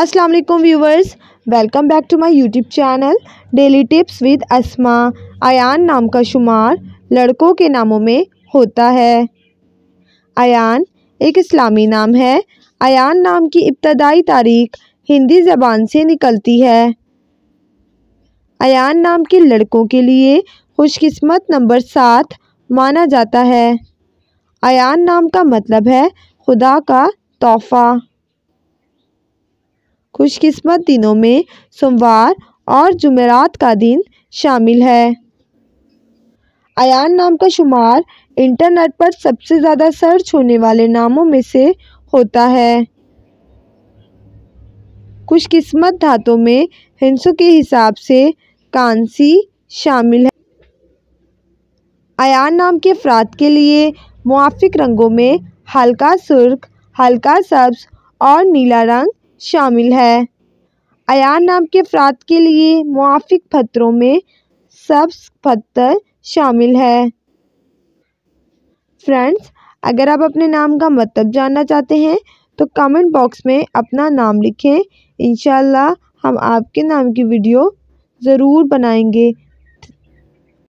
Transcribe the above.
अस्सलाम वालेकुम viewers welcome back to my YouTube channel daily tips with Asma Ayan नाम का शुमार लड़कों के नामों में होता है आयान एक इस्लामी नाम है आयान नाम की इब्तदाई तारीख हिंदी ज़बान से निकलती है आयान नाम के लड़कों के लिए खुशकिस्मत नंबर सात माना जाता है आयान नाम का मतलब है खुदा का तोहफ़ा खुशकिस्मत दिनों में सोमवार और जुमेरात का दिन शामिल है अन नाम का शुमार इंटरनेट पर सबसे ज़्यादा सर्च होने वाले नामों में से होता है खुशकिस्मत धातों में हिंसों के हिसाब से कांसी शामिल है अन नाम के अफराद के लिए मुआफिक रंगों में हल्का सुर्ख हल्का सब्ज और नीला रंग शामिल है अयान नाम के अफराद के लिए मुआफिक पत्रों में सब्स पत्थर शामिल है फ्रेंड्स अगर आप अपने नाम का मतलब जानना चाहते हैं तो कमेंट बॉक्स में अपना नाम लिखें इन हम आपके नाम की वीडियो ज़रूर बनाएंगे